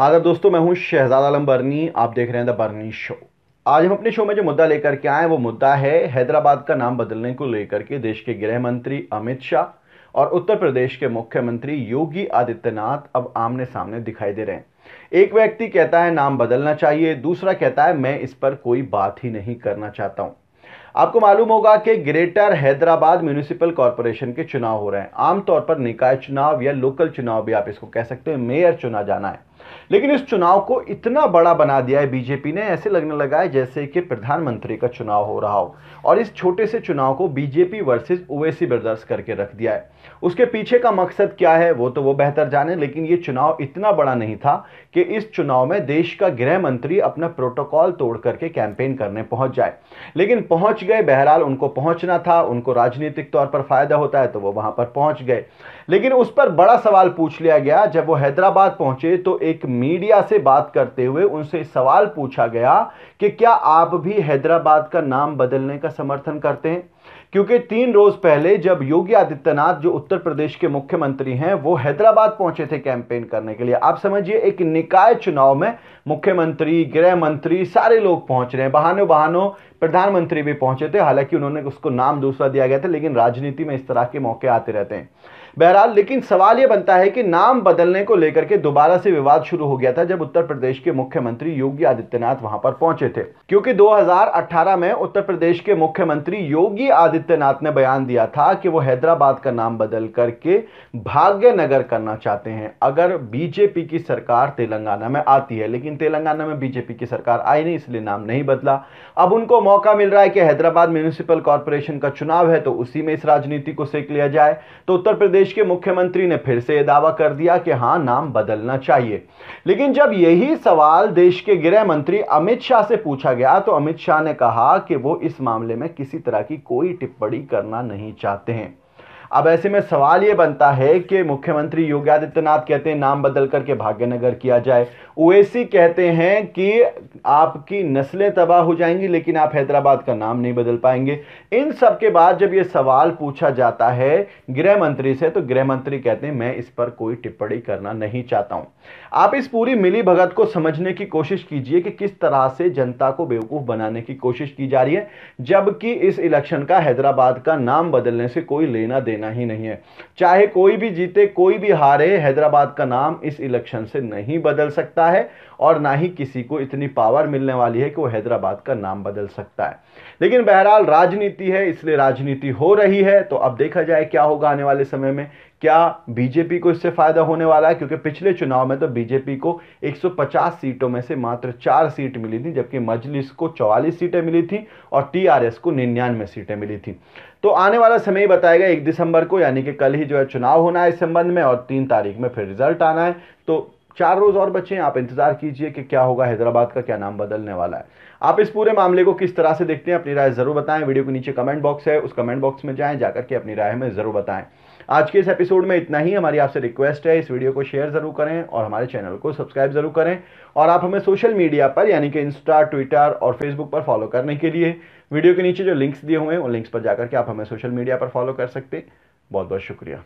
आदर दोस्तों मैं हूं शहजाद आलम बर्नी आप देख रहे हैं द बर्नी शो आज हम अपने शो में जो मुद्दा लेकर के आए वो मुद्दा है हैदराबाद का नाम बदलने को लेकर के देश के गृह मंत्री अमित शाह और उत्तर प्रदेश के मुख्यमंत्री योगी आदित्यनाथ अब आमने सामने दिखाई दे रहे हैं एक व्यक्ति कहता है नाम बदलना चाहिए दूसरा कहता है मैं इस पर कोई बात ही नहीं करना चाहता हूं आपको मालूम होगा कि ग्रेटर हैदराबाद म्यूनिसिपल कॉरपोरेशन के चुनाव हो रहे हैं आमतौर पर निकाय चुनाव या लोकल चुनाव भी आप इसको कह सकते हैं मेयर चुना जाना है लेकिन इस चुनाव को इतना बड़ा बना दिया है बीजेपी ने ऐसे लगने लगा है जैसे कि प्रधानमंत्री का चुनाव हो रहा हो और इस छोटे से चुनाव को बीजेपी वर्सेस ओवैसी ब्रदर्स करके रख दिया है उसके पीछे का मकसद क्या है वो तो वो बेहतर जाने लेकिन ये चुनाव इतना बड़ा नहीं था कि इस चुनाव में देश का गृह मंत्री अपना प्रोटोकॉल तोड़ करके कैंपेन करने पहुंच जाए लेकिन पहुंच गए बहरहाल उनको पहुंचना था उनको राजनीतिक तौर पर फायदा होता है तो वो वहां पर पहुंच गए लेकिन उस पर बड़ा सवाल पूछ लिया गया जब वो हैदराबाद पहुंचे तो एक एक मीडिया से बात करते हुए उनसे सवाल पूछा गया कि क्या आप भी हैदराबाद का नाम बदलने का समर्थन करते हैं क्योंकि तीन रोज पहले जब योगी आदित्यनाथ जो उत्तर प्रदेश के मुख्यमंत्री हैं वो हैदराबाद पहुंचे थे कैंपेन करने के लिए आप समझिए एक निकाय चुनाव में मुख्यमंत्री गृह मंत्री सारे लोग पहुंच रहे हैं बहानों बहानों प्रधानमंत्री भी पहुंचे थे हालांकि उन्होंने उसको नाम दूसरा दिया गया था लेकिन राजनीति में इस तरह के मौके आते रहते हैं बहरहाल लेकिन सवाल यह बनता है कि नाम बदलने को लेकर के दोबारा से विवाद शुरू हो गया था जब उत्तर प्रदेश के मुख्यमंत्री योगी आदित्यनाथ वहां पर पहुंचे थे क्योंकि 2018 में उत्तर प्रदेश के मुख्यमंत्री योगी आदित्यनाथ ने बयान दिया था कि वो हैदराबाद का नाम बदल करके भाग्यनगर करना चाहते हैं अगर बीजेपी की सरकार तेलंगाना में आती है लेकिन तेलंगाना में बीजेपी की सरकार आई नहीं इसलिए नाम नहीं बदला अब उनको मौका मिल रहा है कि हैदराबाद म्यूनिसिपल कॉरपोरेशन का चुनाव है तो उसी में इस राजनीति को सेक लिया जाए तो उत्तर प्रदेश के मुख्यमंत्री ने फिर से यह दावा कर दिया कि हाँ नाम बदलना चाहिए लेकिन जब यही सवाल देश के गृह मंत्री अमित शाह से पूछा गया तो अमित शाह ने कहा कि वो इस मामले में किसी तरह की कोई टिप्पणी करना नहीं चाहते हैं अब ऐसे में सवाल ये बनता है कि मुख्यमंत्री योगी आदित्यनाथ कहते हैं नाम बदल करके भाग्यनगर किया जाए ओएसी कहते हैं कि आपकी नस्लें तबाह हो जाएंगी लेकिन आप हैदराबाद का नाम नहीं बदल पाएंगे इन सब के बाद जब ये सवाल पूछा जाता है गृह मंत्री से तो गृह मंत्री कहते हैं मैं इस पर कोई टिप्पणी करना नहीं चाहता हूं आप इस पूरी मिली भगत को समझने की कोशिश कीजिए कि किस तरह से जनता को बेवकूफ बनाने की कोशिश की जा रही है जबकि इस इलेक्शन का हैदराबाद का नाम बदलने से कोई लेना देना लेना ही नहीं है चाहे कोई भी जीते कोई भी हारे हैदराबाद का नाम इस इलेक्शन से नहीं बदल सकता है और ना ही किसी को इतनी पावर मिलने वाली है कि वो हैदराबाद का नाम बदल सकता है लेकिन बहरहाल राजनीति है इसलिए राजनीति हो रही है तो अब देखा जाए क्या होगा आने वाले समय में क्या बीजेपी को इससे फायदा होने वाला है क्योंकि पिछले चुनाव में तो बीजेपी को 150 सीटों में से मात्र चार सीट मिली थी जबकि मजलिस को 44 सीटें मिली थी और टीआरएस को निन्यानवे सीटें मिली थी तो आने वाला समय ही बताएगा एक दिसंबर को यानी कि कल ही जो है चुनाव होना है इस संबंध में और तीन तारीख में फिर रिजल्ट आना है तो चार रोज और बचे आप इंतजार कीजिए कि क्या होगा हैदराबाद का क्या नाम बदलने वाला है आप इस पूरे मामले को किस तरह से देखते हैं अपनी राय जरूर बताएं वीडियो के नीचे कमेंट बॉक्स है उस कमेंट बॉक्स में जाएं जाकर के अपनी राय में जरूर बताएं आज के इस एपिसोड में इतना ही हमारी आपसे रिक्वेस्ट है इस वीडियो को शेयर जरूर करें और हमारे चैनल को सब्सक्राइब जरूर करें और आप हमें सोशल मीडिया पर यानी कि इंस्टा ट्विटर और फेसबुक पर फॉलो करने के लिए वीडियो के नीचे जो लिंक्स दिए हुए हैं उन लिंक्स पर जाकर के आप हमें सोशल मीडिया पर फॉलो कर सकते बहुत बहुत शुक्रिया